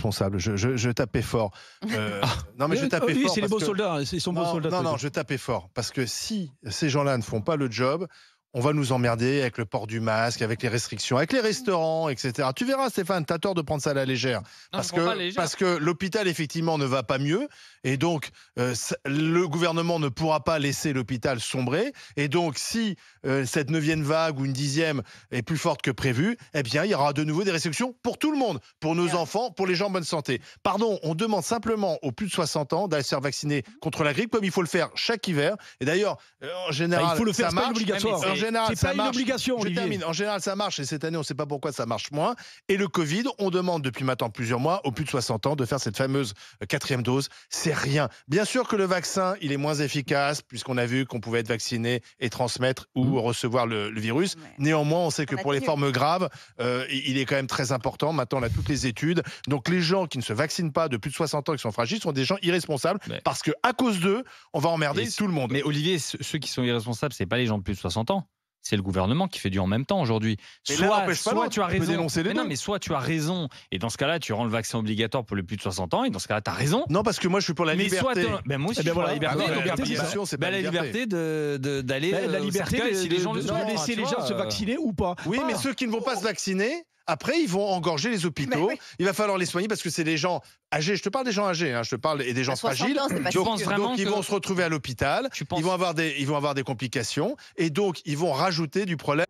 responsable. Je, je, je tapais fort. Euh, ah, non, mais je tapais fort. c'est les beaux soldats. Hein, ils sont non, beaux soldats. Non, non, je tapais fort. Parce que si ces gens-là ne font pas le job, on va nous emmerder avec le port du masque, avec les restrictions, avec les restaurants, etc. Tu verras, Stéphane, t'as tort de prendre ça à la légère. parce, que, parce que l'hôpital, effectivement, ne va pas mieux. Et donc, euh, le gouvernement ne pourra pas laisser l'hôpital sombrer. Et donc, si euh, cette neuvième vague ou une dixième est plus forte que prévu, eh bien, il y aura de nouveau des restrictions pour tout le monde, pour nos enfants, pour les gens en bonne santé. Pardon, on demande simplement aux plus de 60 ans d'aller se faire vacciner mhm. contre la grippe, comme il faut le faire chaque hiver. Et d'ailleurs, euh, en bah, général, il faut le faire, ça obligatoire général, ça pas Une obligation, En général, ça marche. Et cette année, on ne sait pas pourquoi ça marche moins. Et le Covid, on demande depuis maintenant plusieurs mois aux plus de 60 ans de faire cette fameuse euh, quatrième dose. C'est rien. Bien sûr que le vaccin, il est moins efficace puisqu'on a vu qu'on pouvait être vacciné et transmettre ou mm. recevoir le, virus. Néanmoins, on sait que pour les formes graves, euh, il est quand même très important. Maintenant, on a toutes les études. Donc, les gens qui ne se vaccinent pas de plus de 60 ans, qui sont fragiles, sont des gens irresponsables parce que à cause d'eux, on va emmerder tout le monde. Mais Olivier, ceux qui sont irresponsables, c'est pas les gens de plus de 60 ans c'est le gouvernement qui fait du en même temps aujourd'hui. Soit, tu as raison. mais soit tu as raison. Et dans ce cas-là, tu rends le vaccin obligatoire pour les plus de 60 ans. Et dans ce cas-là, tu as raison. Non, parce que moi, je suis pour la mais liberté. Soit euh, ben, moi aussi, eh ben je suis pour la liberté. Ah la, liberté d'aller. Bah, la liberté, de, laisser les gens se euh. vacciner ou pas. Oui, mais ceux qui ne vont pas se vacciner, après, ils vont engorger les hôpitaux. Il va falloir les soigner parce que c'est des gens âgés. Je te parle des gens âgés, hein. je te parle et des gens fragiles. donc, donc ils vont se retrouver à l'hôpital. Ils vont avoir des, ils vont avoir des complications et donc ils vont rajouter du problème.